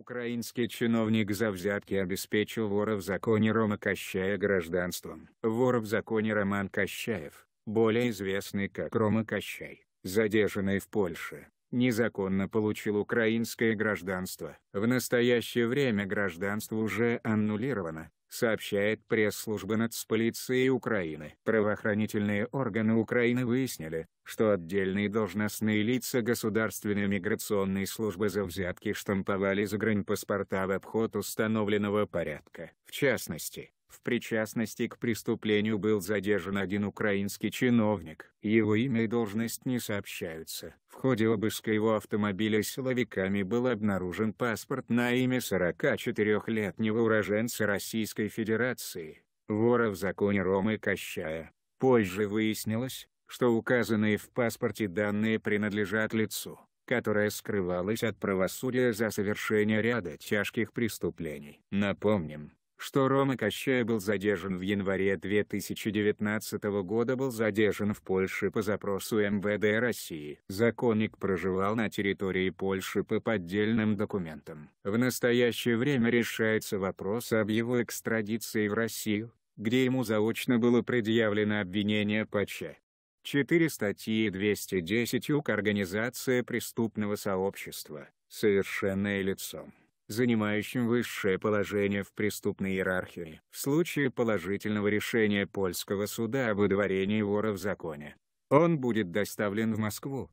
Украинский чиновник за взятки обеспечил вора в законе Рома Кощая гражданством. Вор в законе Роман Кощаев, более известный как Рома Кощай, задержанный в Польше, незаконно получил украинское гражданство. В настоящее время гражданство уже аннулировано, сообщает пресс-служба нацполиции Украины. Правоохранительные органы Украины выяснили, что отдельные должностные лица Государственной миграционной службы за взятки штамповали паспорта в обход установленного порядка. В частности, в причастности к преступлению был задержан один украинский чиновник. Его имя и должность не сообщаются. В ходе обыска его автомобиля силовиками был обнаружен паспорт на имя 44-летнего уроженца Российской Федерации, вора в законе Ромы Кощая. Позже выяснилось, что указанные в паспорте данные принадлежат лицу, которое скрывалось от правосудия за совершение ряда тяжких преступлений. Напомним, что Рома Кощей был задержан в январе 2019 года был задержан в Польше по запросу МВД России. Законник проживал на территории Польши по поддельным документам. В настоящее время решается вопрос об его экстрадиции в Россию, где ему заочно было предъявлено обвинение по Ч. 4 статьи 210 УК Организация преступного сообщества, совершенное лицом занимающим высшее положение в преступной иерархии. В случае положительного решения польского суда об удворении вора в законе, он будет доставлен в Москву,